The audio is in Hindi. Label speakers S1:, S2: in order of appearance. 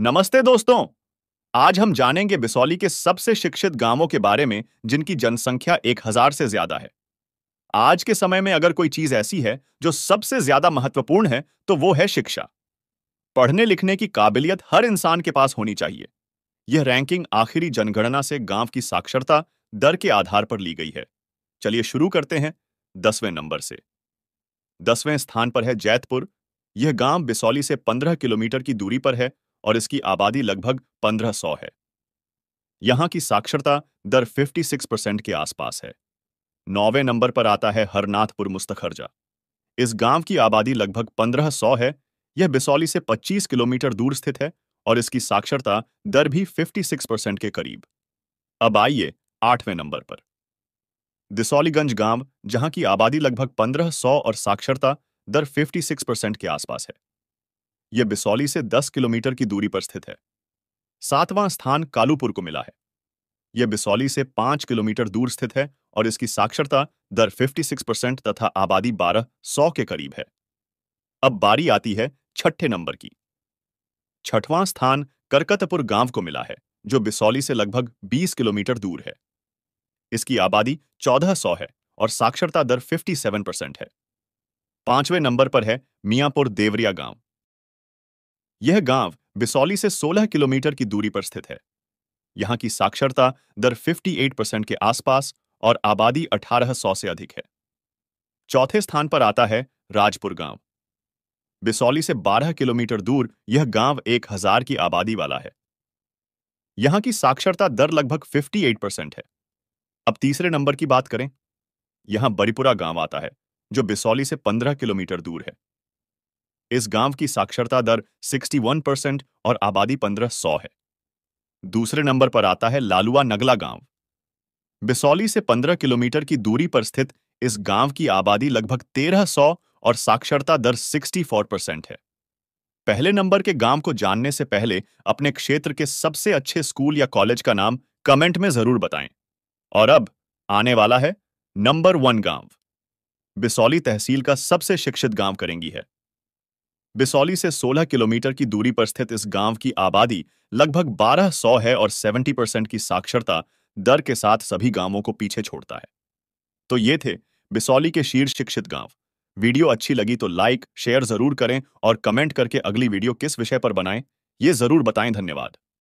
S1: नमस्ते दोस्तों आज हम जानेंगे बिसौली के सबसे शिक्षित गांवों के बारे में जिनकी जनसंख्या एक हजार से ज्यादा है आज के समय में अगर कोई चीज ऐसी है जो सबसे ज्यादा महत्वपूर्ण है तो वो है शिक्षा पढ़ने लिखने की काबिलियत हर इंसान के पास होनी चाहिए यह रैंकिंग आखिरी जनगणना से गांव की साक्षरता दर के आधार पर ली गई है चलिए शुरू करते हैं दसवें नंबर से दसवें स्थान पर है जैतपुर यह गांव बिसौली से 15 किलोमीटर की दूरी पर है और इसकी आबादी लगभग 1500 है यहां की साक्षरता दर 56 परसेंट के आसपास है नौवे नंबर पर आता है हरनाथपुर मुस्तखरजा इस गांव की आबादी लगभग 1500 है यह बिसौली से 25 किलोमीटर दूर स्थित है और इसकी साक्षरता दर भी 56 परसेंट के करीब अब आइए आठवें नंबर पर दिसौलीगंज गांव जहां की आबादी लगभग 1500 और साक्षरता दर 56 परसेंट के आसपास है यह बिसौली से 10 किलोमीटर की दूरी पर स्थित है सातवां स्थान कालूपुर को मिला है यह बिसौली से 5 किलोमीटर दूर स्थित है और इसकी साक्षरता दर 56 परसेंट तथा आबादी सौ के करीब है अब बारी आती है छठे नंबर की छठवां स्थान करकतपुर गांव को मिला है जो बिसौली से लगभग 20 किलोमीटर दूर है इसकी आबादी 1400 है और साक्षरता दर 57 परसेंट है पांचवें नंबर पर है मियापुर देवरिया गांव यह गांव बिसौली से 16 किलोमीटर की दूरी पर स्थित है यहां की साक्षरता दर 58 परसेंट के आसपास और आबादी 1800 से अधिक है चौथे स्थान पर आता है राजपुर गांव बिसौली से 12 किलोमीटर दूर यह गांव 1000 की आबादी वाला है यहां की साक्षरता दर लगभग 58 परसेंट है अब तीसरे नंबर की बात करें यहां बरीपुरा गांव आता है जो बिसौली से पंद्रह किलोमीटर दूर है इस गांव की साक्षरता दर 61 परसेंट और आबादी 1500 है दूसरे नंबर पर आता है लालुआ नगला गांव बिसौली से 15 किलोमीटर की दूरी पर स्थित इस गांव की आबादी लगभग 1300 और साक्षरता दर 64 परसेंट है पहले नंबर के गांव को जानने से पहले अपने क्षेत्र के सबसे अच्छे स्कूल या कॉलेज का नाम कमेंट में जरूर बताएं और अब आने वाला है नंबर वन गांव बिसौली तहसील का सबसे शिक्षित गांव करेंगी है बिसौली से 16 किलोमीटर की दूरी पर स्थित इस गांव की आबादी लगभग 1200 है और 70 परसेंट की साक्षरता दर के साथ सभी गांवों को पीछे छोड़ता है तो ये थे बिसौली के शीर्ष शिक्षित गांव वीडियो अच्छी लगी तो लाइक शेयर जरूर करें और कमेंट करके अगली वीडियो किस विषय पर बनाएं ये जरूर बताएं धन्यवाद